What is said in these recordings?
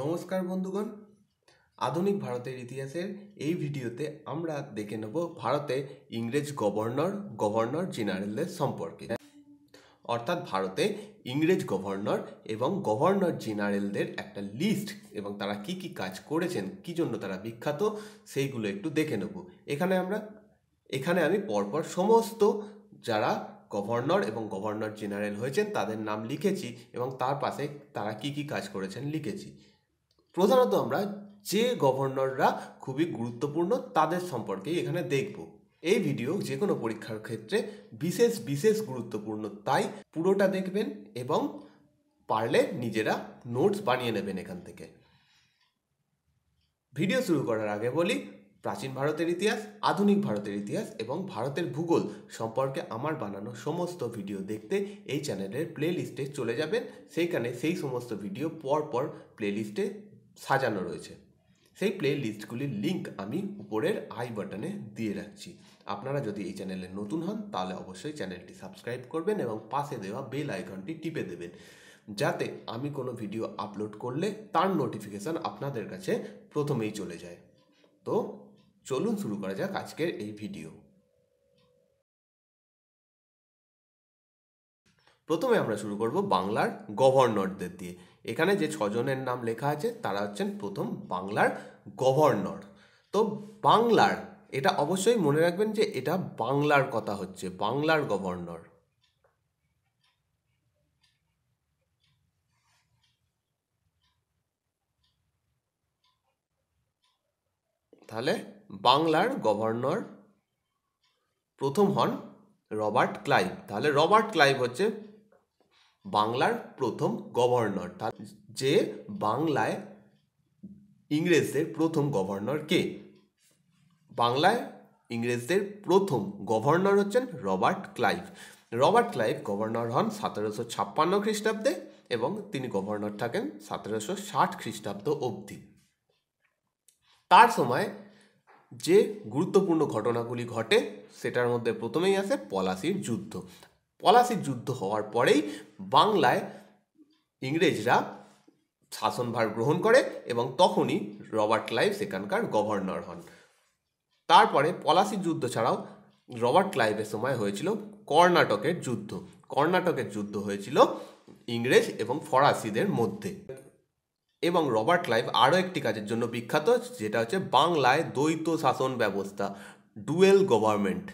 নমস্কার বন্ধুগণ আধুনিক ভারতের ইতিহাসের এই ভিডিওতে আমরা দেখে নেব ভারতে ইংরেজ গভর্নর গভর্নর জেনারেলদের সম্পর্কে অর্থাৎ ভারতে ইংরেজ গভর্নর এবং গভর্নর জেনারেলদের একটা লিস্ট এবং তারা কি কি কাজ করেছেন কি জন্য তারা বিখ্যাত সেইগুলো একটু দেখে নেব এখানে আমরা এখানে আমি পরপর সমস্ত যারা গভর্নর এবং গভর্নর জেনারেল হয়েছেন তাদের নাম লিখেছি এবং তার পাশে তারা কি কি কাজ করেছেন লিখেছি প্রধানত আমরা যে গভর্নররা খুবই গুরুত্বপূর্ণ তাদের সম্পর্কে এখানে দেখব এই ভিডিও যে কোনো পরীক্ষার ক্ষেত্রে বিশেষ বিশেষ গুরুত্বপূর্ণ তাই পুরোটা দেখবেন এবং পারলে নিজেরা নোটস বানিয়ে নেবেন এখান থেকে ভিডিও শুরু করার আগে বলি প্রাচীন ভারতের ইতিহাস আধুনিক ভারতের ইতিহাস এবং ভারতের ভূগোল সম্পর্কে আমার বানানো সমস্ত ভিডিও দেখতে এই চ্যানেলের প্লে লিস্টে চলে যাবেন সেইখানে সেই সমস্ত ভিডিও পর পর প্লে লিস্টে সাজানো রয়েছে সেই প্লে লিস্টগুলির লিঙ্ক আমি উপরের আই বাটনে দিয়ে রাখছি আপনারা যদি এই চ্যানেলে নতুন হন তাহলে অবশ্যই চ্যানেলটি সাবস্ক্রাইব করবেন এবং পাশে দেওয়া বেল আইকনটি টিপে দেবেন যাতে আমি কোনো ভিডিও আপলোড করলে তার নোটিফিকেশান আপনাদের কাছে প্রথমেই চলে যায় তো চলুন শুরু করা যাক আজকের এই ভিডিও প্রথমে আমরা শুরু করব বাংলার গভর্নরদের দিয়ে এখানে যে ছজনের নাম লেখা আছে তারা হচ্ছেন প্রথম বাংলার গভর্নর তো বাংলার এটা অবশ্যই মনে রাখবেন যে এটা বাংলার কথা হচ্ছে বাংলার গভর্নর তাহলে বাংলার গভর্নর প্রথম হন রবার্ট ক্লাইভ তাহলে রবার্ট ক্লাইভ হচ্ছে বাংলার প্রথম গভর্নর যে বাংলায় ইংরেজদের প্রথম গভর্নর কে বাংলায় ইংরেজদের প্রথম গভর্নর হচ্ছেন Robert Clive Robert Clive governor হন সতেরোশো ছাপ্পান্ন খ্রিস্টাব্দে এবং তিনি গভর্নর থাকেন সতেরোশো ষাট খ্রিস্টাব্দ অবধি তার সময় যে গুরুত্বপূর্ণ ঘটনাগুলি ঘটে সেটার মধ্যে প্রথমেই আছে পলাশির যুদ্ধ পলাশির যুদ্ধ হওয়ার পরেই বাংলায় ইংরেজরা শাসনভার গ্রহণ করে এবং তখনই রবার্ট ক্লাইভ সেখানকার গভর্নর হন তারপরে পলাশির যুদ্ধ ছাড়াও রবার্ট ক্লাইভের সময় হয়েছিল কর্ণাটকের যুদ্ধ কর্ণাটকের যুদ্ধ হয়েছিল ইংরেজ এবং ফরাসিদের মধ্যে এবং রবার্ট ক্লাইভ আরও একটি কাজের জন্য বিখ্যাত যেটা হচ্ছে বাংলায় দ্বৈত শাসন ব্যবস্থা ডুয়েল গভর্নমেন্ট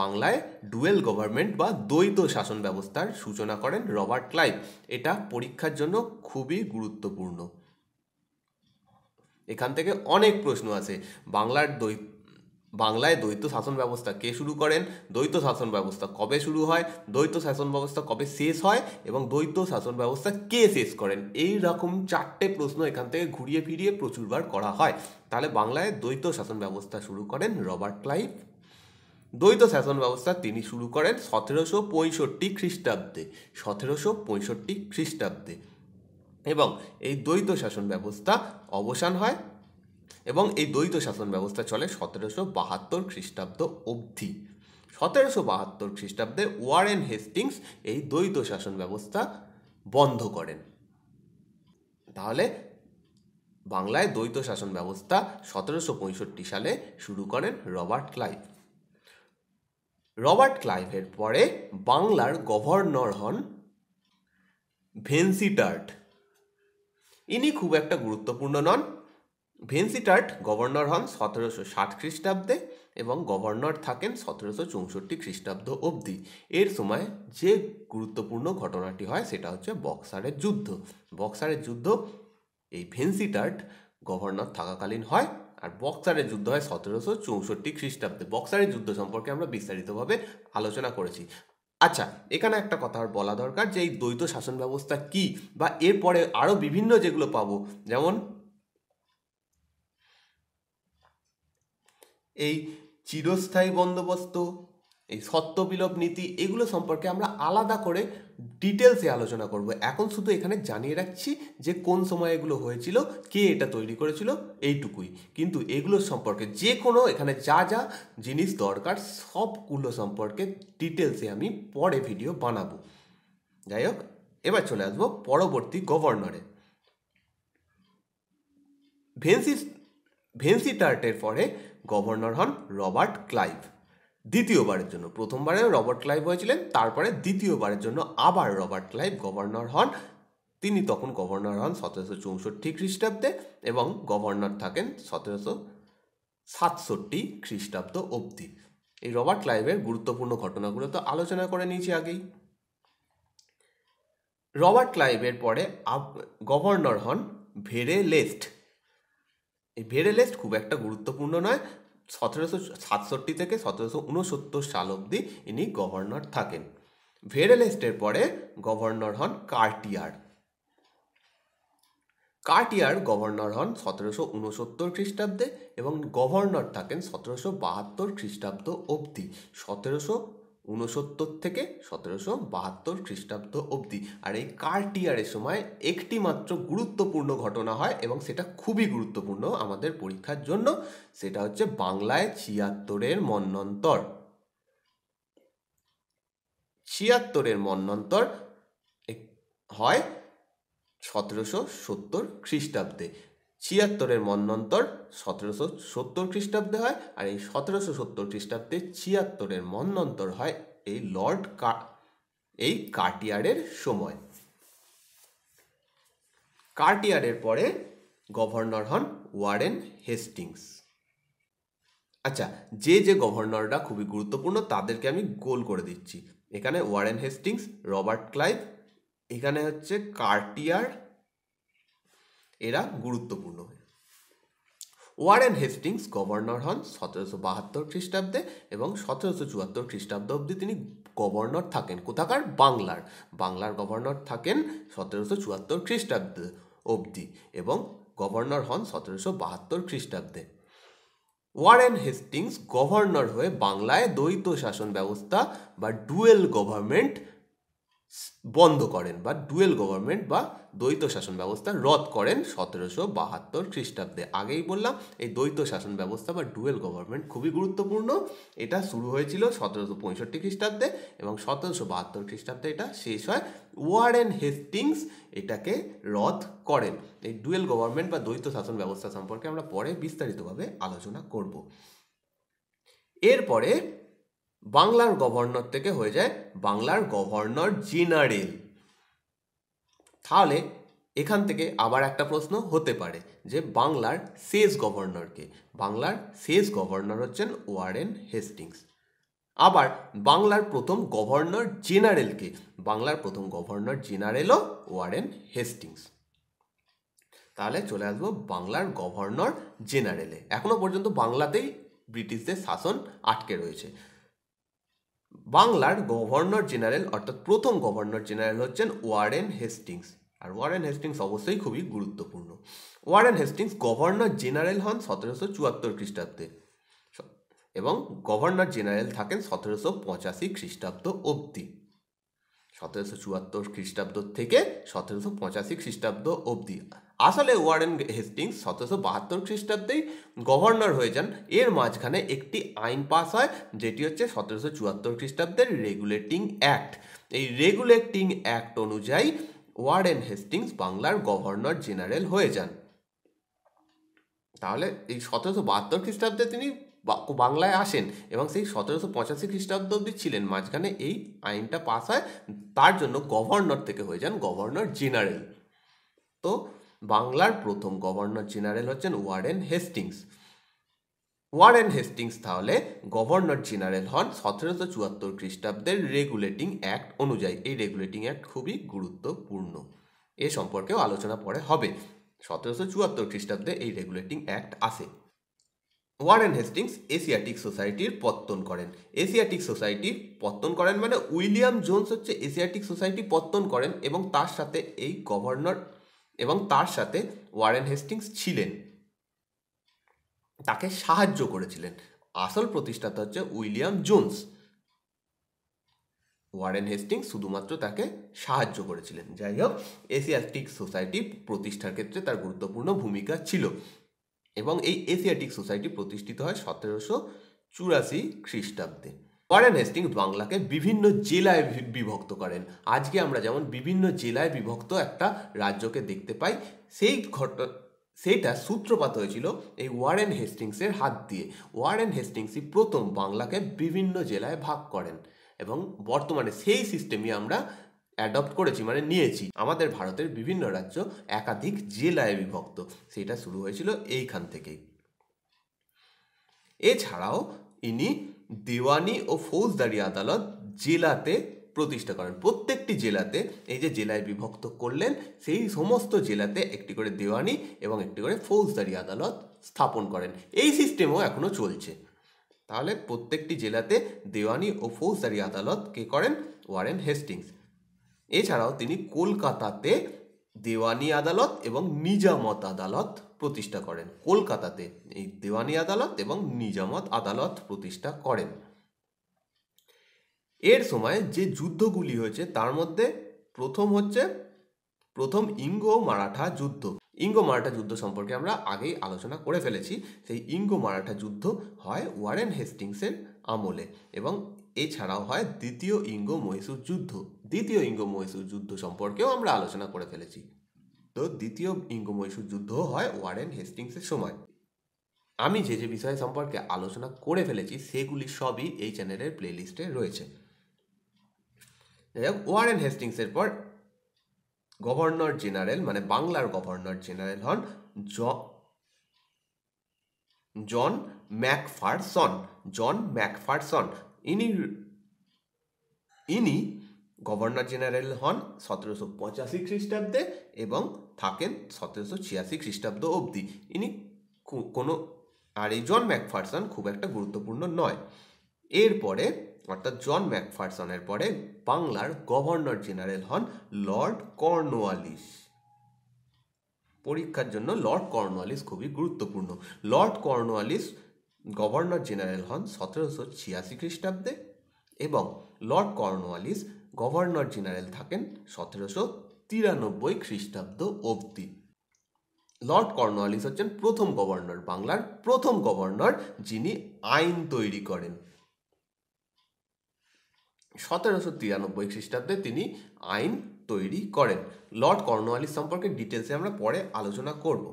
বাংলায় ডুয়েল গভর্নমেন্ট বা দ্বৈত শাসন ব্যবস্থার সূচনা করেন রবার্ট ক্লাইভ এটা পরীক্ষার জন্য খুবই গুরুত্বপূর্ণ এখান থেকে অনেক প্রশ্ন আছে বাংলার দ্বৈত বাংলায় দ্বৈত শাসন ব্যবস্থা কে শুরু করেন দ্বৈত শাসন ব্যবস্থা কবে শুরু হয় দ্বৈত শাসন ব্যবস্থা কবে শেষ হয় এবং দ্বৈত শাসন ব্যবস্থা কে শেষ করেন এই রকম চারটে প্রশ্ন এখান থেকে ঘুরিয়ে ফিরিয়ে প্রচুরবার করা হয় তাহলে বাংলায় দ্বৈত শাসন ব্যবস্থা শুরু করেন রবার্ট ক্লাইভ দ্বৈত শাসন ব্যবস্থা তিনি শুরু করেন সতেরোশো পঁয়ষট্টি খ্রিস্টাব্দে সতেরোশো পঁয়ষট্টি খ্রিস্টাব্দে এবং এই দ্বৈত শাসন ব্যবস্থা অবসান হয় এবং এই দ্বৈত শাসন ব্যবস্থা চলে সতেরোশো বাহাত্তর খ্রিস্টাব্দ অবধি সতেরোশো বাহাত্তর খ্রিস্টাব্দে ওয়ারেন হেস্টিংস এই দ্বৈত শাসন ব্যবস্থা বন্ধ করেন তাহলে বাংলায় দ্বৈত শাসন ব্যবস্থা সতেরোশো পঁয়ষট্টি সালে শুরু করেন রবার্ট ক্লাইভ রবার্ট ক্লাইভের পরে বাংলার গভর্নর হন ভেন্সিটার্ট ইনি খুব একটা গুরুত্বপূর্ণ নন ভেন্সিটার্ট গভর্নর হন সতেরোশো ষাট খ্রিস্টাব্দে এবং গভর্নর থাকেন সতেরোশো চৌষট্টি খ্রিস্টাব্দ অবধি এর সময় যে গুরুত্বপূর্ণ ঘটনাটি হয় সেটা হচ্ছে বক্সারের যুদ্ধ বক্সারের যুদ্ধ এই ভেন্সিটার্ট গভর্নর থাকাকালীন হয় আর বক্সারের যুদ্ধ হয় সতেরোশো চৌষট্টি খ্রিস্টাব্দে বক্সারের যুদ্ধ সম্পর্কে আমরা বিস্তারিতভাবে আলোচনা করেছি আচ্ছা এখানে একটা কথা আর বলা দরকার যে এই দ্বৈত শাসন ব্যবস্থা কি বা এরপরে আরও বিভিন্ন যেগুলো পাবো যেমন এই চিরস্থায়ী বন্দোবস্ত এই সত্য বিলোপ নীতি এগুলো সম্পর্কে আমরা আলাদা করে ডিটেলসে আলোচনা করব এখন শুধু এখানে জানিয়ে রাখছি যে কোন সময় এগুলো হয়েছিল কে এটা তৈরি করেছিল এইটুকুই কিন্তু এগুলো সম্পর্কে যে কোনো এখানে যা যা জিনিস দরকার সবগুলো সম্পর্কে ডিটেলসে আমি পরে ভিডিও বানাবো যাই হোক এবার চলে আসবো পরবর্তী গভর্নরে ভেন্সি ভেন্সি টার্টের পরে গভর্নর হন রবার্ট ক্লাইভ দ্বিতীয়বারের জন্য প্রথমবারে রবার্ট ক্লাইভ হয়েছিলেন তারপরে দ্বিতীয়বারের জন্য আবার রবার্ট ক্লাইভ গভর্নর হন তিনি তখন গভর্নর হন সতেরোশো চৌষট্টি খ্রিস্টাব্দে এবং গভর্নর থাকেন সতেরোশো সাতষট্টি খ্রিস্টাব্দ অবধি এই রবার্ট ক্লাইভের গুরুত্বপূর্ণ ঘটনাগুলো তো আলোচনা করে নিয়েছি আগেই রবার্ট ক্লাইভের পরে গভর্নর হন ভেরে লেস্ট এই ভেরেলেস্ট খুব একটা গুরুত্বপূর্ণ নয় সতেরোশো সাতষট্টি থেকে সতেরোশো উনসত্তর সাল অবধি ইনি গভর্নর থাকেন ভেরেলেস্টের পরে গভর্নর হন কার্টিয়ার কার্টিয়ার গভর্নর হন সতেরোশো উনসত্তর খ্রিস্টাব্দে এবং গভর্নর থাকেন সতেরোশো বাহাত্তর খ্রিস্টাব্দ অবধি সতেরোশো ঊনসত্তর থেকে সতেরোশো বাহাত্তর খ্রিস্টাব্দ অবধি আর এই কার্টিয়ারের সময় একটি মাত্র গুরুত্বপূর্ণ ঘটনা হয় এবং সেটা খুবই গুরুত্বপূর্ণ আমাদের পরীক্ষার জন্য সেটা হচ্ছে বাংলায় ছিয়াত্তরের মন্নন্তর ছিয়াত্তরের মন্নন্তর হয় সতেরোশো সত্তর খ্রিস্টাব্দে ছিয়াত্তরের মন্নন্তর সতেরোশো সত্তর খ্রিস্টাব্দে হয় আর এই সতেরোশো সত্তর খ্রিস্টাব্দে ছিয়াত্তরের মন্নন্তর হয় এই লর্ড কা এই কার্টিয়ারের সময় কার্টিয়ারের পরে গভর্নর হন ওয়ারেন হেস্টিংস আচ্ছা যে যে গভর্নররা খুবই গুরুত্বপূর্ণ তাদেরকে আমি গোল করে দিচ্ছি এখানে ওয়ারেন হেস্টিংস রবার্ট ক্লাইভ এখানে হচ্ছে কার্টিয়ার এরা গুরুত্বপূর্ণ ওয়ারেন হেস্টিংস গভর্নর হন সতেরোশো বাহাত্তর খ্রিস্টাব্দে এবং সতেরোশো চুয়াত্তর খ্রিস্টাব্দ অবধি তিনি গভর্নর থাকেন কোথাকার বাংলার বাংলার গভর্নর থাকেন সতেরোশো চুয়াত্তর খ্রিস্টাব্দ অবধি এবং গভর্নর হন সতেরোশো বাহাত্তর খ্রিস্টাব্দে ওয়ারেন হেস্টিংস গভর্নর হয়ে বাংলায় দ্বৈত শাসন ব্যবস্থা বা ডুয়েল গভর্নমেন্ট বন্ধ করেন বা ডুয়েল গভর্নমেন্ট বা দ্বৈত শাসন ব্যবস্থা রদ করেন সতেরোশো বাহাত্তর খ্রিস্টাব্দে আগেই বললাম এই দ্বৈত শাসন ব্যবস্থা বা ডুয়েল গভর্নমেন্ট খুবই গুরুত্বপূর্ণ এটা শুরু হয়েছিল সতেরোশো পঁয়ষট্টি খ্রিস্টাব্দে এবং সতেরোশো বাহাত্তর খ্রিস্টাব্দে এটা শেষ হয় ওয়ারেন হেস্টিংস এটাকে রদ করেন এই ডুয়েল গভর্নমেন্ট বা দ্বৈত শাসন ব্যবস্থা সম্পর্কে আমরা পরে বিস্তারিতভাবে আলোচনা করব এরপরে বাংলার গভর্নর থেকে হয়ে যায় বাংলার গভর্নর জেনারেল তাহলে এখান থেকে আবার একটা প্রশ্ন হতে পারে যে বাংলার শেষ গভর্নরকে বাংলার শেষ গভর্নর হচ্ছেন ওয়ারেন হেস্টিংস আবার বাংলার প্রথম গভর্নর জেনারেলকে বাংলার প্রথম গভর্নর জেনারেলও ওয়ারেন হেস্টিংস তাহলে চলে আসবো বাংলার গভর্নর জেনারেলে এখনো পর্যন্ত বাংলাতেই ব্রিটিশদের শাসন আটকে রয়েছে বাংলার গভর্নর জেনারেল অর্থাৎ প্রথম গভর্নর জেনারেল হচ্ছেন ওয়ারেন হেস্টিংস আর ওয়ারেন হেস্টিংস অবশ্যই খুবই গুরুত্বপূর্ণ ওয়ারেন হেস্টিংস গভর্নর জেনারেল হন সতেরোশো চুয়াত্তর খ্রিস্টাব্দে এবং গভর্নর জেনারেল থাকেন সতেরোশো পঁচাশি খ্রিস্টাব্দ অবধি সতেরোশো চুয়াত্তর খ্রিস্টাব্দ থেকে সতেরোশো পঁচাশি খ্রিস্টাব্দ অবধি আসলে ওয়ারেন হেস্টিংস সতেরোশো বাহাত্তর খ্রিস্টাব্দেই গভর্নর হয়ে যান এর মাঝখানে একটি আইন পাস হয় যেটি হচ্ছে সতেরোশো চুয়াত্তর খ্রিস্টাব্দের রেগুলেটিং অ্যাক্ট এই রেগুলেটিং অ্যাক্ট অনুযায়ী ওয়ারেন হেস্টিংস বাংলার গভর্নর জেনারেল হয়ে যান তাহলে এই সতেরোশো বাহাত্তর খ্রিস্টাব্দে তিনি বাংলায় আসেন এবং সেই সতেরোশো পঁচাশি খ্রিস্টাব্দ অব্দি ছিলেন মাঝখানে এই আইনটা পাস হয় তার জন্য গভর্নর থেকে হয়ে যান গভর্নর জেনারেল তো বাংলার প্রথম গভর্নর জেনারেল হচ্ছেন ওয়ারেন হেস্টিংস ওয়ারেন হেস্টিংস তাহলে গভর্নর জেনারেল হন সতেরোশো চুয়াত্তর খ্রিস্টাব্দের রেগুলেটিং অ্যাক্ট অনুযায়ী এই রেগুলেটিং অ্যাক্ট খুবই গুরুত্বপূর্ণ এ সম্পর্কেও আলোচনা পরে হবে সতেরোশো চুয়াত্তর খ্রিস্টাব্দে এই রেগুলেটিং অ্যাক্ট আসে ওয়ারেন হেস্টিংস এশিয়াটিক সোসাইটির পত্তন করেন এশিয়াটিক সোসাইটি পত্তন করেন মানে উইলিয়াম জোন্স হচ্ছে এশিয়াটিক সোসাইটি পত্তন করেন এবং তার সাথে এই গভর্নর এবং তার সাথে ওয়ারেন হেস্টিংস ছিলেন তাকে সাহায্য করেছিলেন আসল প্রতিষ্ঠাতা হচ্ছে উইলিয়াম জোন্স ওয়ারেন হেস্টিংস শুধুমাত্র তাকে সাহায্য করেছিলেন যাই হোক এশিয়াটিক সোসাইটি প্রতিষ্ঠার ক্ষেত্রে তার গুরুত্বপূর্ণ ভূমিকা ছিল এবং এই এশিয়াটিক সোসাইটি প্রতিষ্ঠিত হয় সতেরোশো চুরাশি খ্রিস্টাব্দে ওয়ারেন হেস্টিং বাংলাকে বিভিন্ন জেলায় বিভক্ত করেন আজকে আমরা যেমন বিভিন্ন জেলায় বিভক্ত একটা রাজ্যকে দেখতে পাই সেই ঘটনা সেইটা সূত্রপাত হয়েছিল এই ওয়ারেন হেস্টিংসের হাত দিয়ে ওয়ারেন হেস্টিংসই প্রথম বাংলাকে বিভিন্ন জেলায় ভাগ করেন এবং বর্তমানে সেই সিস্টেমই আমরা অ্যাডপ্ট করেছি মানে নিয়েছি আমাদের ভারতের বিভিন্ন রাজ্য একাধিক জেলায় বিভক্ত সেটা শুরু হয়েছিল এইখান থেকেই এছাড়াও ইনি দেওয়ানি ও ফৌজদারি আদালত জেলাতে প্রতিষ্ঠা করেন প্রত্যেকটি জেলাতে এই যে জেলায় বিভক্ত করলেন সেই সমস্ত জেলাতে একটি করে দেওয়ানি এবং একটি করে ফৌজদারি আদালত স্থাপন করেন এই সিস্টেমও এখনও চলছে তাহলে প্রত্যেকটি জেলাতে দেওয়ানি ও ফৌজদারি আদালত কে করেন ওয়ারেন হেস্টিংস এছাড়াও তিনি কলকাতাতে দেওয়ানি আদালত এবং নিজামত আদালত প্রতিষ্ঠা করেন কলকাতাতে এই দেওয়ানি আদালত এবং নিজামত আদালত প্রতিষ্ঠা করেন এর সময় যে যুদ্ধগুলি হয়েছে তার মধ্যে প্রথম হচ্ছে প্রথম ইঙ্গ মারাঠা যুদ্ধ ইঙ্গ মারাঠা যুদ্ধ সম্পর্কে আমরা আগেই আলোচনা করে ফেলেছি সেই ইঙ্গ মারাঠা যুদ্ধ হয় ওয়ারেন হেস্টিংসের আমলে এবং এছাড়াও হয় দ্বিতীয় ইঙ্গ মহীশূর যুদ্ধ দ্বিতীয় ইঙ্গ মহীশূর যুদ্ধ সম্পর্কেও আমরা আলোচনা করে ফেলেছি তো দ্বিতীয় ইঙ্গ মহীশূর যুদ্ধ হয় ওয়ারেন হেস্টিংসের সময় আমি যে যে বিষয় সম্পর্কে আলোচনা করে ফেলেছি সেগুলি সবই এই চ্যানেলের প্লেলিস্টে রয়েছে ওয়ারেন হেস্টিংসের পর গভর্নর জেনারেল মানে বাংলার গভর্নর জেনারেল হন জন ম্যাকফারসন জন ম্যাকফারসন ইনি ইনি গভর্নর জেনারেল হন সতেরোশো পঁচাশি খ্রিস্টাব্দে এবং থাকেন সতেরোশো ছিয়াশি খ্রিস্টাব্দ অবধি ইনি কোনো আর এই জন ম্যাকফারসন খুব একটা গুরুত্বপূর্ণ নয় এরপরে অর্থাৎ জন ম্যাকফারসনের পরে বাংলার গভর্নর জেনারেল হন লর্ড কর্নওয়ালিস পরীক্ষার জন্য লর্ড কর্নওয়ালিস খুবই গুরুত্বপূর্ণ লর্ড কর্নওয়ালিস গভর্নর জেনারেল হন সতেরোশো ছিয়াশি খ্রিস্টাব্দে এবং লর্ড কর্নওয়ালিস গভর্নর জেনারেল থাকেন সতেরোশো তিরানব্বই খ্রিস্টাব্দ অবধি লর্ড কর্নওয়ালিস হচ্ছেন প্রথম গভর্নর বাংলার প্রথম গভর্নর যিনি আইন তৈরি করেন সতেরোশো তিরানব্বই খ্রিস্টাব্দে তিনি আইন তৈরি করেন লর্ড কর্নওয়ালিস সম্পর্কে ডিটেলসে আমরা পরে আলোচনা করব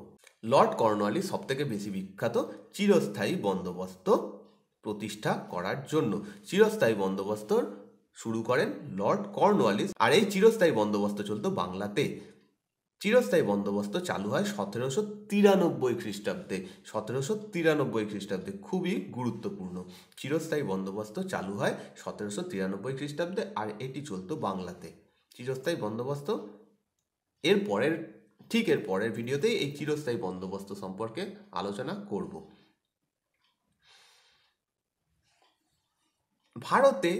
লর্ড কর্নওয়ালিস সবথেকে বেশি বিখ্যাত চিরস্থায়ী বন্দোবস্ত প্রতিষ্ঠা করার জন্য চিরস্থায়ী বন্দোবস্তর শুরু করেন লর্ড কর্নওয়ালিস আর এই চিরস্থায়ী বন্দোবস্ত চলত বাংলাতে চিরস্থায়ী বন্দোবস্ত চালু হয় সতেরোশো তিরানব্বই খ্রিস্টাব্দে সতেরোশো তিরানব্বই খ্রিস্টাব্দে খুবই গুরুত্বপূর্ণ চিরস্থায়ী বন্দোবস্ত চালু হয় সতেরোশো তিরানব্বই খ্রিস্টাব্দে আর এটি চলতো বাংলাতে চিরস্থায়ী বন্দোবস্ত এর পরের ঠিক এর পরের ভিডিওতেই এই চিরস্থায়ী বন্দোবস্ত সম্পর্কে আলোচনা করব ভারতে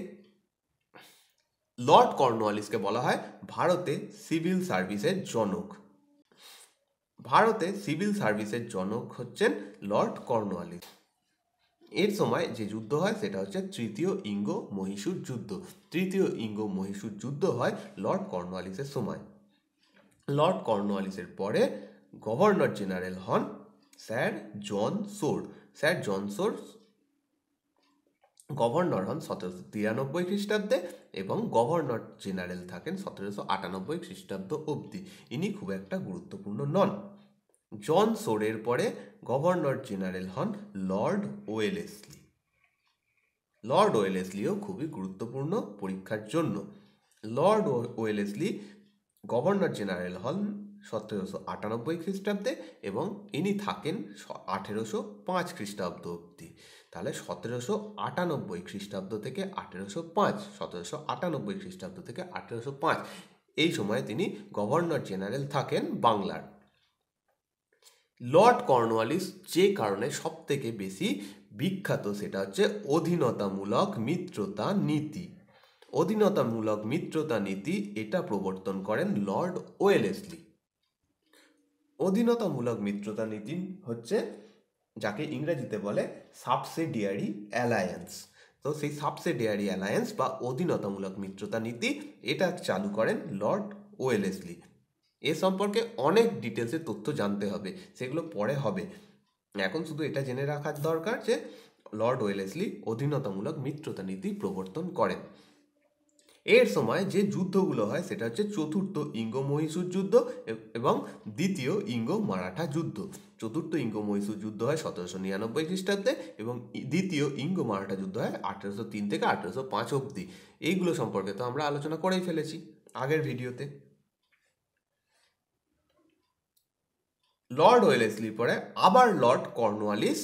লর্ড কর্নওয়ালিসকে বলা হয় ভারতে সিভিল সার্ভিসের জনক ভারতে সিভিল সার্ভিসের জনক হচ্ছেন লর্ড কর্নওয়ালিস এর সময় যে যুদ্ধ হয় সেটা হচ্ছে তৃতীয় ইঙ্গ মহীশূর যুদ্ধ তৃতীয় ইঙ্গ মহীশূর যুদ্ধ হয় লর্ড কর্নওয়ালিসের সময় লর্ড কর্নওয়ালিসের পরে গভর্নর জেনারেল হন sir John Shore sir John Shore governor হন সতেরোশো তিরানব্বই খ্রিস্টাব্দে এবং গভর্নর জেনারেল থাকেন সতেরোশো আটানব্বই খ্রিস্টাব্দ অবধি ইনি খুব একটা গুরুত্বপূর্ণ নন জন সোরের পরে গভর্নর জেনারেল হন লর্ড ওয়েলেসলি লর্ড ওয়েলেসলিও খুবই গুরুত্বপূর্ণ পরীক্ষার জন্য লর্ড ওয়েলেসলি গভর্নর জেনারেল হন সতেরোশো আটানব্বই খ্রিস্টাব্দে এবং ইনি থাকেন আঠেরোশো পাঁচ খ্রিস্টাব্দ অব্দি তাহলে সতেরোশো আটানব্বই খ্রিস্টাব্দ থেকে আঠেরোশো পাঁচ সতেরোশো আটানব্বই খ্রিস্টাব্দ থেকে আঠেরোশো পাঁচ এই সময়ে তিনি গভর্নর জেনারেল থাকেন বাংলার লর্ড কর্নওয়ালিস যে কারণে সবথেকে বেশি বিখ্যাত সেটা হচ্ছে অধীনতামূলক মিত্রতা নীতি অধীনতামূলক মিত্রতা নীতি এটা প্রবর্তন করেন লর্ড ওয়েলেসলি অধীনতামূলক মিত্রতা নীতি হচ্ছে যাকে ইংরেজিতে বলে সাবসিডিয়ারি অ্যালায়েন্স তো সেই সাবসিডিয়ারি অ্যালায়েন্স বা অধীনতামূলক মিত্রতা নীতি এটা চালু করেন লর্ড ওয়েলেসলি এ সম্পর্কে অনেক ডিটেলসে তথ্য জানতে হবে সেগুলো পরে হবে এখন শুধু এটা জেনে রাখার দরকার যে লর্ড ওয়েলেসলি অধীনতামূলক মিত্রতা নীতি প্রবর্তন করেন এর সময় যে যুদ্ধগুলো হয় সেটা হচ্ছে চতুর্থ ইঙ্গ মহীশূর যুদ্ধ এবং দ্বিতীয় ইঙ্গ মারাঠা যুদ্ধ চতুর্থ ইঙ্গ মহীশূর যুদ্ধ হয় সতেরোশো নিরানব্বই খ্রিস্টাব্দে এবং দ্বিতীয় ইঙ্গ মারাঠা যুদ্ধ হয় আঠেরোশো তিন থেকে আঠেরোশো পাঁচ অব্দি এইগুলো সম্পর্কে তো আমরা আলোচনা করেই ফেলেছি আগের ভিডিওতে লর্ড ওয়েলেসলির পরে আবার লর্ড কর্নওয়ালিস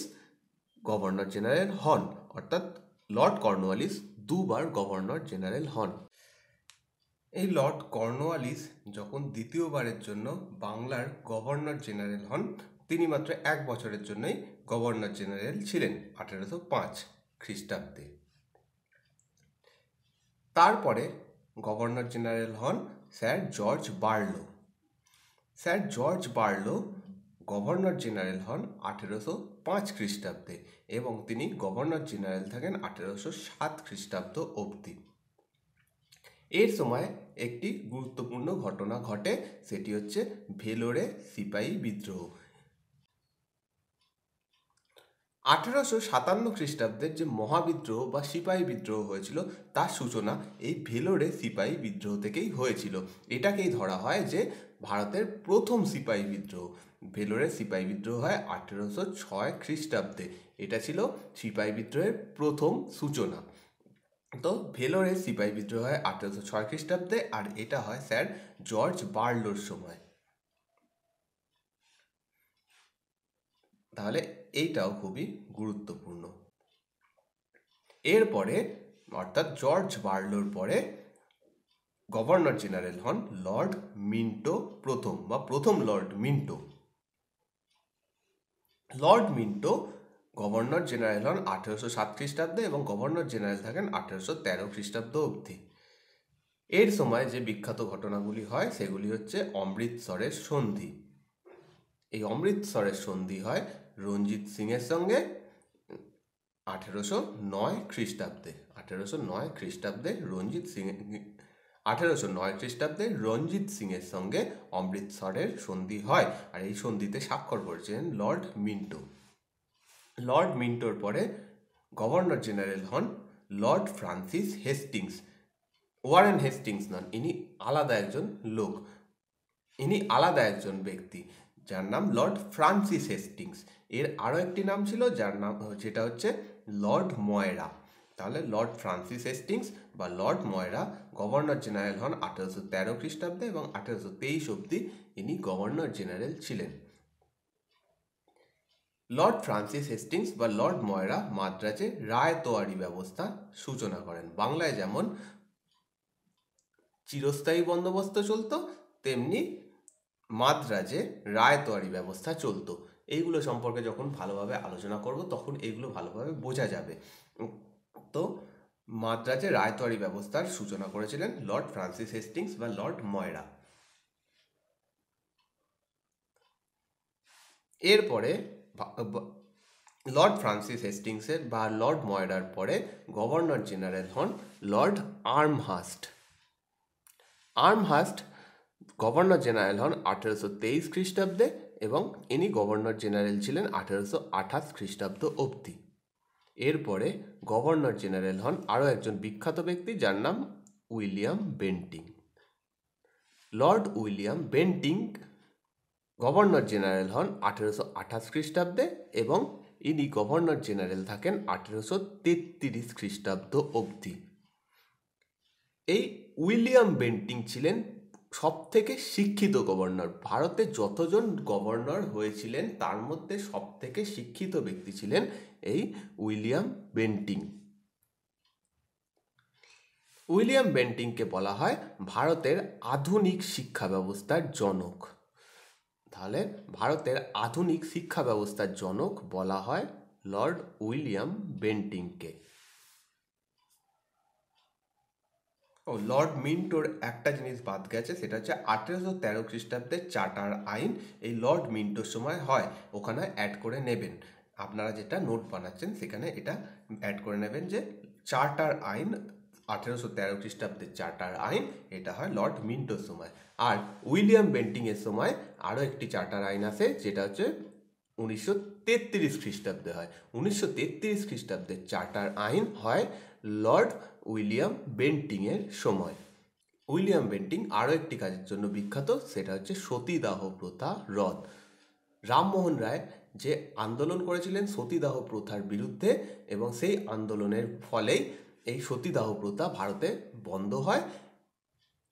গভর্নর জেনারেল হন অর্থাৎ লর্ড কর্নওয়ালিস দুবার গভর্নর জেনারেল হন এই লর্ড কর্নওয়ালিস যখন দ্বিতীয়বারের জন্য বাংলার গভর্নর জেনারেল হন তিনি মাত্র এক বছরের জন্যই গভর্নর জেনারেল ছিলেন আঠেরোশো পাঁচ খ্রিস্টাব্দে তারপরে গভর্নর জেনারেল হন sir George Barlow sir George Barlow governor general হন আঠেরোশো পাঁচ খ্রিস্টাব্দে এবং তিনি গভর্নর জেনারেল থাকেন আঠেরোশো সাত খ্রিস্টাব্দ অবধি এর সময় একটি গুরুত্বপূর্ণ ঘটনা ঘটে সেটি হচ্ছে ভেলোরে সিপাহী বিদ্রোহ আঠেরোশো সাতান্ন খ্রিস্টাব্দের যে মহাবিদ্রোহ বা সিপাহী বিদ্রোহ হয়েছিল তার সূচনা এই ভেলোরে সিপাহী বিদ্রোহ থেকেই হয়েছিল এটাকেই ধরা হয় যে ভারতের প্রথম সিপাহী বিদ্রোহ ভেলোরে সিপাহী বিদ্রোহ হয় আঠেরোশো ছয় খ্রিস্টাব্দে এটা ছিল সিপাহী বিদ্রোহের প্রথম সূচনা তো ভেলোরে সিপাহী বিদ্রোহ হয় আঠেরোশো ছয় খ্রিস্টাব্দে আর এটা হয় স্যার জর্জ বার্লোর সময় তাহলে এইটাও খুবই গুরুত্বপূর্ণ এরপরে অর্থাৎ জর্জ বার্লোর পরে গভর্নর জেনারেল হন লর্ড মিন্টো প্রথম বা প্রথম lord Minto lord Minto governor general হন আঠেরোশো সাত খ্রিস্টাব্দে এবং গভর্নর জেনারেল থাকেন আঠেরোশো তেরো খ্রিস্টাব্দ অবধি এর সময় যে বিখ্যাত ঘটনাগুলি হয় সেগুলি হচ্ছে অমৃতসরের সন্ধি এই অমৃতসরের সন্ধি হয় রঞ্জিত সিংয়ের সঙ্গে আঠেরোশো নয় খ্রিস্টাব্দে আঠেরোশো নয় খ্রিস্টাব্দে রঞ্জিত সিং আঠেরোশো নয় খ্রিস্টাব্দে রঞ্জিত সিংয়ের সঙ্গে অমৃতসরের সন্ধি হয় আর এই সন্ধিতে স্বাক্ষর করেছিলেন লর্ড মিন্টো লর্ড মিন্টোর পরে গভর্নর জেনারেল হন lord Francis Hastings Warren Hastings নন ইনি আলাদা একজন লোক ইনি আলাদা একজন ব্যক্তি যার নাম লর্ড ফ্রান্সিস হেস্টিংস এর আরও একটি নাম ছিল যার নাম যেটা হচ্ছে লর্ড ময়রা তাহলে লর্ড ফ্রান্সিস হেস্টিংস বা লর্ড ময়রা গভর্নর জেনারেল হন আঠেরোশো তেরো খ্রিস্টাব্দে এবং আঠেরোশো তেইশ অবধি ইনি গভর্নর জেনারেল ছিলেন লর্ড ফ্রান্সিস হেস্টিংস বা লর্ড ময়রা মাদ্রাজে রায় তোয়ারি ব্যবস্থা সূচনা করেন বাংলায় যেমন চিরস্থায়ী বন্দোবস্ত চলত তেমনি মাদ্রাজে রায় তোয়ারি ব্যবস্থা চলত এইগুলো সম্পর্কে যখন ভালোভাবে আলোচনা করব তখন এগুলো ভালোভাবে বোঝা যাবে তো মাদ্রাজে রায়তোয়ারি ব্যবস্থার সূচনা করেছিলেন লর্ড ফ্রান্সিস হেস্টিংস বা লর্ড ময়রা এরপরে লর্ড ফ্রান্সিস হেস্টিংসের বা লর্ড ময়রার পরে গভর্নর জেনারেল হন lord Amherst Amherst governor general হন আঠেরোশো তেইশ খ্রিস্টাব্দে এবং ইনি গভর্নর জেনারেল ছিলেন আঠেরোশো আঠাশ খ্রিস্টাব্দ অবধি এরপরে গভর্নর জেনারেল হন আরও একজন বিখ্যাত ব্যক্তি যার নাম William Bentinck lord William Bentinck governor general হন আঠেরোশো আঠাশ খ্রিস্টাব্দে এবং ইনি গভর্নর জেনারেল থাকেন আঠেরোশো তেত্রিশ খ্রিস্টাব্দ অবধি এই উইলিয়াম বেন্টিং ছিলেন সবথেকে শিক্ষিত গভর্নর ভারতে যতজন গভর্নর হয়েছিলেন তার মধ্যে সবথেকে শিক্ষিত ব্যক্তি ছিলেন এই উইলিয়াম বেন্টিং উইলিয়াম বেন্টিংকে বলা হয় ভারতের আধুনিক শিক্ষা ব্যবস্থার জনক তাহলে ভারতের আধুনিক শিক্ষা ব্যবস্থার জনক বলা হয় লর্ড উইলিয়াম বেন্টিংকে ও লর্ড মিন্টোর একটা জিনিস বাদ গেছে সেটা হচ্ছে আঠেরোশো তেরো খ্রিস্টাব্দে চার্টার আইন এই লর্ড মিন্টোর সময় হয় ওখানে অ্যাড করে নেবেন আপনারা যেটা নোট বানাচ্ছেন সেখানে এটা অ্যাড করে নেবেন যে চার্টার আইন আঠেরোশো তেরো খ্রিস্টাব্দের চার্টার আইন এটা হয় লর্ড মিন্টোর সময় আর উইলিয়াম বেন্টিংয়ের সময় আরও একটি চার্টার আইন আছে যেটা হচ্ছে উনিশশো তেত্রিশ খ্রিস্টাব্দে হয় উনিশশো তেত্রিশ খ্রিস্টাব্দের চার্টার আইন হয় লর্ড উইলিয়াম বেন্টিংয়ের সময় উইলিয়াম বেন্টিং আরও একটি কাজের জন্য বিখ্যাত সেটা হচ্ছে সতীদাহ প্রথা রদ রামমোহন রায় যে আন্দোলন করেছিলেন সতীদাহ প্রথার বিরুদ্ধে এবং সেই আন্দোলনের ফলেই এই সতীদাহ প্রথা ভারতে বন্ধ হয়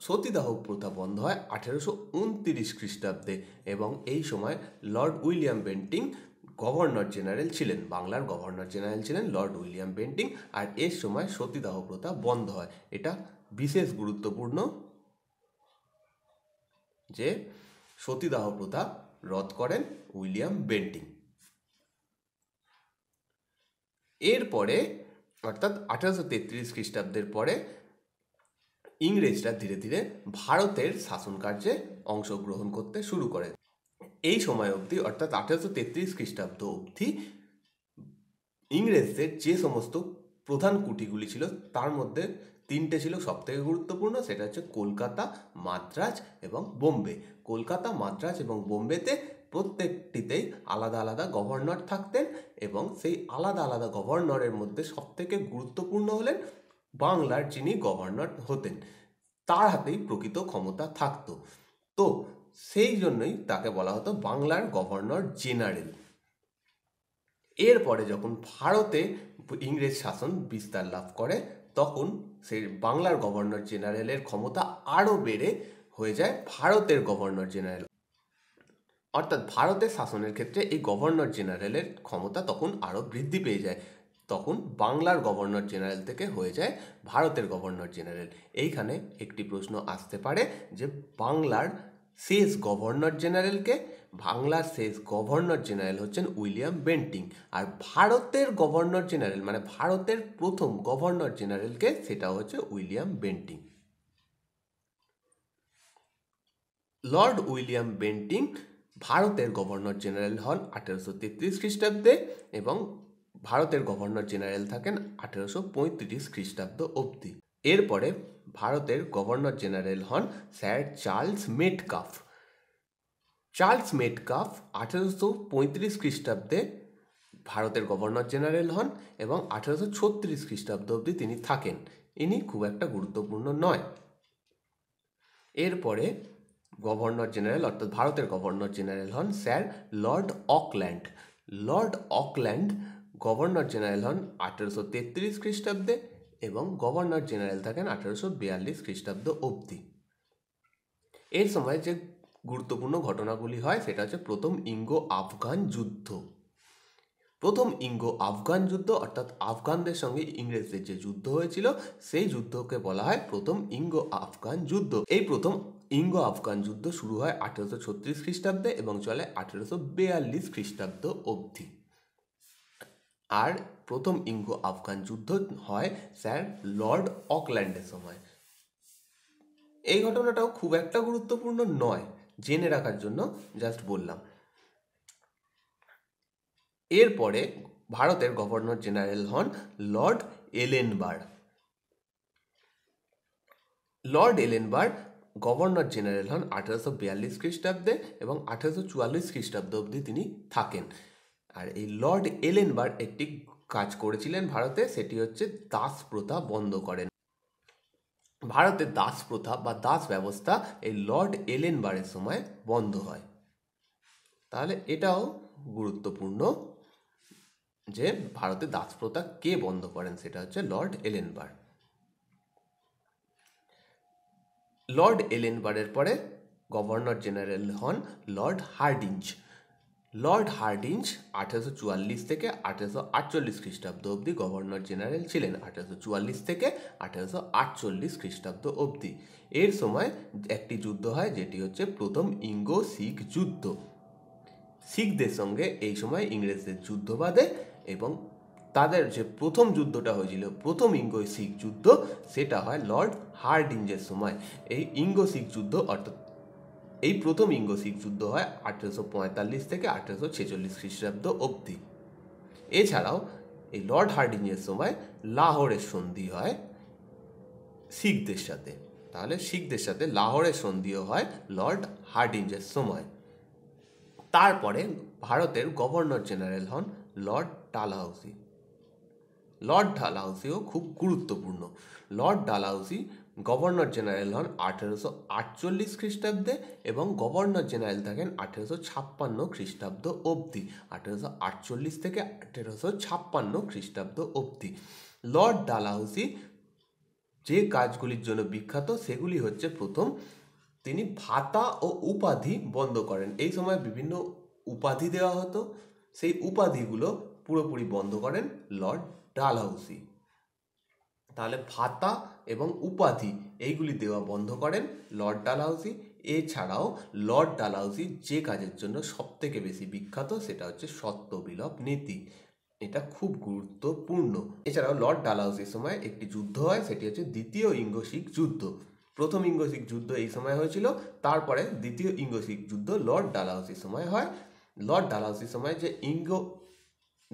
সতীদাহ প্রথা বন্ধ হয় আঠেরোশো উনতিরিশ খ্রিস্টাব্দে এবং এই সময় lord William Bentinck governor general ছিলেন বাংলার গভর্নর জেনারেল ছিলেন লর্ড উইলিয়াম বেন্টিং আর এর সময় সতীদাহ প্রথা বন্ধ হয় এটা বিশেষ গুরুত্বপূর্ণ যে সতীদাহ প্রথা রদ করেন উইলিয়াম বেন্টিং এরপরে অর্থাৎ আঠারোশো তেত্রিশ খ্রিস্টাব্দের পরে ইংরেজরা ধীরে ধীরে ভারতের শাসন কার্যে অংশগ্রহণ করতে শুরু করে এই সময় অবধি অর্থাৎ আঠারোশো তেত্রিশ খ্রিস্টাব্দ অবধি ইংরেজদের যে সমস্ত প্রধান কুটিগুলি ছিল তার মধ্যে তিনটে ছিল সবথেকে গুরুত্বপূর্ণ সেটা হচ্ছে কলকাতা মাদ্রাজ এবং বোম্বে কলকাতা মাদ্রাজ এবং বোম্বেতে প্রত্যেকটিতেই আলাদা আলাদা গভর্নর থাকতেন এবং সেই আলাদা আলাদা গভর্নরের মধ্যে সবথেকে গুরুত্বপূর্ণ হলেন বাংলার যিনি গভর্নর হতেন তার হাতেই প্রকৃত ক্ষমতা থাকত তো সেই জন্যই তাকে বলা হতো বাংলার গভর্নর জেনারেল এরপরে যখন ভারতে ইংরেজ শাসন বিস্তার লাভ করে তখন সেই বাংলার গভর্নর জেনারেলের ক্ষমতা আরও বেড়ে হয়ে যায় ভারতের গভর্নর জেনারেল অর্থাৎ ভারতের শাসনের ক্ষেত্রে এই গভর্নর জেনারেলের ক্ষমতা তখন আরও বৃদ্ধি পেয়ে যায় তখন বাংলার গভর্নর জেনারেল থেকে হয়ে যায় ভারতের গভর্নর জেনারেল এইখানে একটি প্রশ্ন আসতে পারে যে বাংলার শেষ গভর্নর জেনারেলকে বাংলার শেষ গভর্নর জেনারেল হচ্ছেন উইলিয়াম বেন্টিং আর ভারতের গভর্নর জেনারেল মানে ভারতের প্রথম গভর্নর জেনারেলকে সেটা হচ্ছে William Bentinck lord William Bentinck ভারতের গভর্নর জেনারেল হন আঠেরোশো তেত্রিশ খ্রিস্টাব্দে এবং ভারতের গভর্নর জেনারেল থাকেন আঠেরোশো পঁয়ত্রিশ খ্রিস্টাব্দ অবধি এরপরে ভারতের গভর্নর জেনারেল হন sir Charles Metcalfe Charles Metcalfe আঠেরোশো পঁয়ত্রিশ খ্রিস্টাব্দে ভারতের গভর্নর জেনারেল হন এবং আঠেরোশো ছত্রিশ খ্রিস্টাব্দ অবধি তিনি থাকেন ইনি খুব একটা গুরুত্বপূর্ণ নয় এরপরে গভর্নর জেনারেল অর্থাৎ ভারতের গভর্নর জেনারেল হন sir lord Auckland lord Auckland governor general হন আঠেরোশো তেত্রিশ খ্রিস্টাব্দে এবং গভর্নর জেনারেল থাকেন আঠেরোশো বিয়াল্লিশ খ্রিস্টাব্দ অবধি এর সময় যে গুরুত্বপূর্ণ ঘটনাগুলি হয় সেটা হচ্ছে প্রথম ইঙ্গো আফগান যুদ্ধ প্রথম ইঙ্গো আফগান যুদ্ধ অর্থাৎ আফগানদের সঙ্গে ইংরেজদের যে যুদ্ধ হয়েছিল সেই যুদ্ধকে বলা হয় প্রথম ইঙ্গো আফগান যুদ্ধ এই প্রথম ইঙ্গ আফগান যুদ্ধ শুরু হয় আঠেরোশো ছত্রিশ খ্রিস্টাব্দে এবং চলে আঠেরোশো বেয়াল্লিশ খ্রিস্টাব্দ অবধি আর প্রথম ইঙ্গ আফগান যুদ্ধ হয় স্যার লর্ড অকল্যান্ডের সময় এই ঘটনাটাও খুব একটা গুরুত্বপূর্ণ নয় জেনে রাখার জন্য জাস্ট বললাম এরপরে ভারতের গভর্নর জেনারেল হন lord Ellenborough lord Ellenborough governor general হন আঠারোশো বিয়াল্লিশ খ্রিস্টাব্দে এবং আঠারোশো চুয়াল্লিশ খ্রিস্টাব্দ অবধি তিনি থাকেন আর এই লর্ড এলেনবার একটি কাজ করেছিলেন ভারতে সেটি হচ্ছে দাস প্রথা বন্ধ করেন ভারতে দাস প্রথা বা দাস ব্যবস্থা এই লর্ড এলেনবারের সময় বন্ধ হয় তাহলে এটাও গুরুত্বপূর্ণ যে ভারতে দাস প্রথা কে বন্ধ করেন সেটা হচ্ছে লর্ড এলেনবার লর্ড এলেনবারের পরে গভর্নর জেনারেল হন লর্ড হার্ডিঞ্জ লর্ড হার্ডিঞ্জ আঠেরোশো চুয়াল্লিশ থেকে আঠেরোশো আটচল্লিশ খ্রিস্টাব্দ অবধি গভর্নর জেনারেল ছিলেন আঠেরোশো চুয়াল্লিশ থেকে আঠেরোশো আটচল্লিশ খ্রিস্টাব্দ অবধি এর সময় একটি যুদ্ধ হয় যেটি হচ্ছে প্রথম ইঙ্গো শিখ যুদ্ধ শিখদের সঙ্গে এই সময় ইংরেজদের যুদ্ধ বাঁধে এবং তাদের যে প্রথম যুদ্ধটা হয়েছিল প্রথম ইঙ্গো শিখ যুদ্ধ সেটা হয় লর্ড হার্ডিঞ্জের সময় এই ইঙ্গো শিখ যুদ্ধ অর্থাৎ এই প্রথম ইঙ্গো শিখ যুদ্ধ হয় আঠেরোশো থেকে আঠেরোশো ছেচল্লিশ খ্রিস্টাব্দ অবধি এছাড়াও এই লর্ড হার্ডিংয়ের সময় লাহোরের সন্ধি হয় শিখদের সাথে তাহলে শিখদের সাথে লাহোরের সন্ধিও হয় লর্ড হার্ডিঞ্জের সময় তারপরে ভারতের গভর্নর জেনারেল হন লর্ড ডালহাউসি লর্ড ডালহাউসিও খুব গুরুত্বপূর্ণ লর্ড ডালহাউসি গভর্নর জেনারেল হন আঠেরোশো আটচল্লিশ খ্রিস্টাব্দে এবং গভর্নর জেনারেল থাকেন আঠেরোশো ছাপ্পান্ন খ্রিস্টাব্দ অবধি আঠেরোশো আটচল্লিশ থেকে আঠেরোশো ছাপ্পান্ন খ্রিস্টাব্দ অবধি লর্ড ডালহাউসি যে কাজগুলির জন্য বিখ্যাত সেগুলি হচ্ছে প্রথম তিনি ভাতা ও উপাধি বন্ধ করেন এই সময় বিভিন্ন উপাধি দেওয়া হতো সেই উপাধিগুলো পুরোপুরি বন্ধ করেন লর্ড ডালহাউসি তাহলে ভাতা এবং উপাধি এইগুলি দেওয়া বন্ধ করেন লর্ড ডালহাউসি এছাড়াও লর্ড ডালহাউসি যে কাজের জন্য সবথেকে বেশি বিখ্যাত সেটা হচ্ছে সত্য নীতি এটা খুব গুরুত্বপূর্ণ এছাড়াও লর্ড ডালহাউসির সময় একটি যুদ্ধ হয় সেটি হচ্ছে দ্বিতীয় ইঙ্গশিক যুদ্ধ প্রথম ইঙ্গশিক যুদ্ধ এই সময় হয়েছিল তারপরে দ্বিতীয় ইঙ্গশিক যুদ্ধ লর্ড ডালহাউসির সময় হয় লর্ড ডালহাউসির সময় যে ইঙ্গ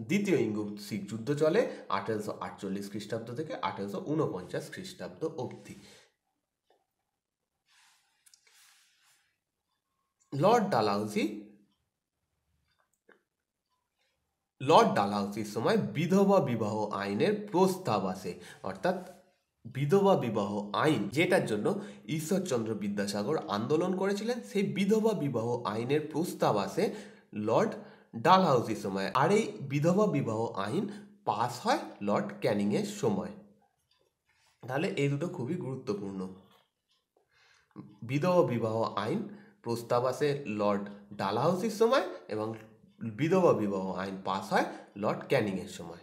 দ্বিতীয় শিখ যুদ্ধ চলে আঠেরোশো আটচল্লিশ খ্রিস্টাব্দ থেকে আঠেরোশো উনপঞ্চাশ খ্রিস্টাব্দ অবধি লর্ড ডালাউসি লর্ড ডালহাউসির সময় বিধবা বিবাহ আইনের প্রস্তাব আসে অর্থাৎ বিধবা বিবাহ আইন যেটার জন্য ঈশ্বরচন্দ্র বিদ্যাসাগর আন্দোলন করেছিলেন সেই বিধবা বিবাহ আইনের প্রস্তাব আসে লর্ড ডালহাউসি সময় আর এই বিধবা বিবাহ আইন পাস হয় লর্ড ক্যানিংয়ের সময় তাহলে এই দুটো খুবই গুরুত্বপূর্ণ বিধবা বিবাহ আইন প্রস্তাব আসে লর্ড ডালহাউসির সময় এবং বিধবা বিবাহ আইন পাস হয় লর্ড ক্যানিংয়ের সময়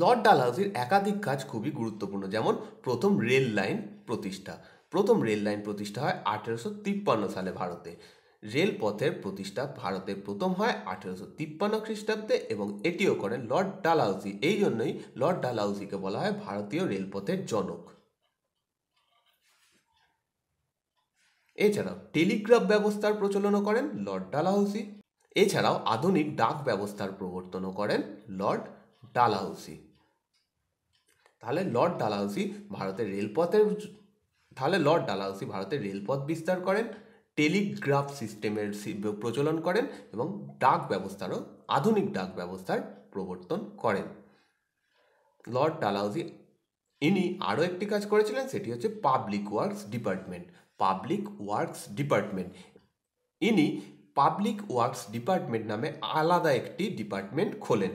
লর্ড ডালহাউসির একাধিক কাজ খুবই গুরুত্বপূর্ণ যেমন প্রথম রেল লাইন প্রতিষ্ঠা প্রথম রেল লাইন প্রতিষ্ঠা হয় আঠেরোশো সালে ভারতে রেলপথের প্রতিষ্ঠা ভারতে প্রথম হয় আঠেরোশো তিপ্পান্ন খ্রিস্টাব্দে এবং এটিও করেন লর্ড ডালাউজি এই জন্যই লর্ড ডালাউজিকে বলা হয় ভারতীয় রেলপথের জনক এছাড়াও টেলিগ্রাফ ব্যবস্থার প্রচলনও করেন লর্ড ডালাহৌসি এছাড়াও আধুনিক ডাক ব্যবস্থার প্রবর্তনও করেন লর্ড ডালহাউসি তাহলে লর্ড ডালহাউসি ভারতের রেলপথের তাহলে লর্ড ডালহাউসি ভারতের রেলপথ বিস্তার করেন টেলিগ্রাফ সিস্টেমের প্রচলন করেন এবং ডাক ব্যবস্থারও আধুনিক ডাক ব্যবস্থার প্রবর্তন করেন লর্ড ডালাউজি ইনি আরও একটি কাজ করেছিলেন সেটি হচ্ছে public works department public works department ইনি পাবলিক ওয়ার্কস ডিপার্টমেন্ট নামে আলাদা একটি ডিপার্টমেন্ট খোলেন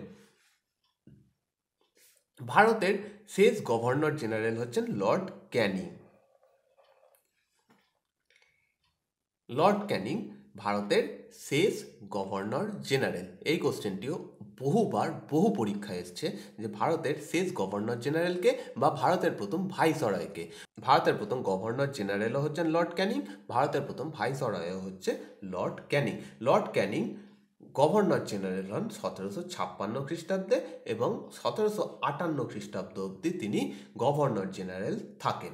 ভারতের শেষ গভর্নর জেনারেল হচ্ছেন লর্ড ক্যানিং লর্ড ক্যানিং ভারতের শেষ গভর্নর জেনারেল এই কোশ্চেনটিও বহুবার বহু পরীক্ষায় এসছে যে ভারতের শেষ গভর্নর জেনারেলকে বা ভারতের প্রথম ভাইসরয়কে ভারতের প্রথম গভর্নর জেনারেলও হচ্ছেন লর্ড ক্যানিং ভারতের প্রথম ভাইসরয়ও হচ্ছে lord Canning lord Canning governor general হন সতেরোশো ছাপ্পান্ন খ্রিস্টাব্দে এবং সতেরোশো আটান্ন খ্রিস্টাব্দ অবধি তিনি গভর্নর জেনারেল থাকেন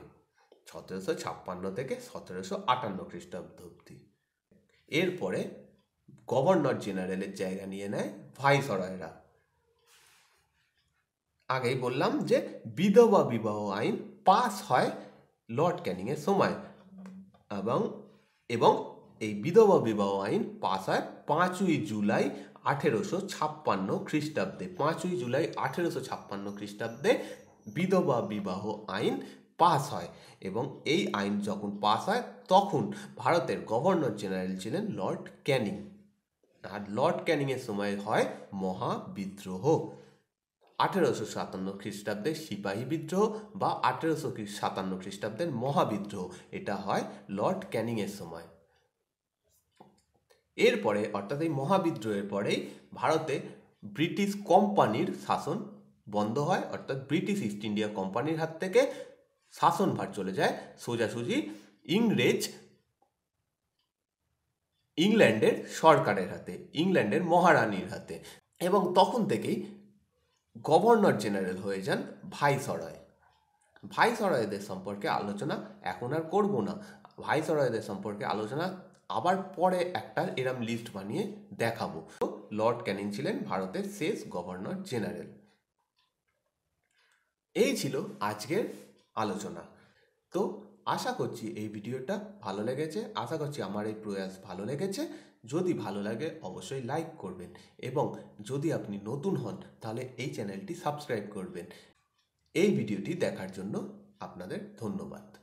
সতেরোশো ছাপ্পান্ন থেকে সতেরোশো আটান্ন খ্রিস্টাব্দ অব্দি এরপরে গভর্নর জেনারেলের জায়গা নিয়ে নেয় ভাইসরয়রা আগেই বললাম যে বিধবা বিবাহ আইন পাস হয় লর্ড ক্যানিংয়ের সময় এবং এবং এই বিধবা বিবাহ আইন পাস হয় পাঁচই জুলাই আঠেরোশো ছাপ্পান্ন খ্রিস্টাব্দে পাঁচই জুলাই আঠেরোশো ছাপ্পান্ন খ্রিস্টাব্দে বিধবা বিবাহ আইন পাস হয় এবং এই আইন যখন পাস হয় তখন ভারতের গভর্নর জেনারেল ছিলেন লর্ড ক্যানিং আর লর্ড ক্যানিংয়ের সময় হয় মহাবিদ্রোহ আঠেরোশো সাতান্ন খ্রিস্টাব্দের সিপাহী বিদ্রোহ বা আঠেরোশো সাতান্ন খ্রিস্টাব্দের মহাবিদ্রোহ এটা হয় লর্ড ক্যানিংয়ের সময় এরপরে অর্থাৎ এই মহাবিদ্রোহের পরেই ভারতে ব্রিটিশ কোম্পানির শাসন বন্ধ হয় অর্থাৎ ব্রিটিশ ইস্ট ইন্ডিয়া কোম্পানির হাত থেকে শাসনভার চলে যায় সোজাসুজি ইংরেজ ইংল্যান্ডের সরকারের হাতে ইংল্যান্ডের মহারানীর হাতে এবং তখন থেকেই গভর্নর জেনারেল হয়ে যান ভাইসরয় ভাইসরয়দের সম্পর্কে আলোচনা এখন আর করবো না ভাইসরয়দের সম্পর্কে আলোচনা আবার পরে একটা এরম লিস্ট বানিয়ে দেখাবো লর্ড ক্যানিং ছিলেন ভারতের শেষ গভর্নর জেনারেল এই ছিল আজকের আলোচনা তো আশা করছি এই ভিডিওটা ভালো লেগেছে আশা করছি আমার এই প্রয়াস ভালো লেগেছে যদি ভালো লাগে অবশ্যই লাইক করবেন এবং যদি আপনি নতুন হন তাহলে এই চ্যানেলটি সাবস্ক্রাইব করবেন এই ভিডিওটি দেখার জন্য আপনাদের ধন্যবাদ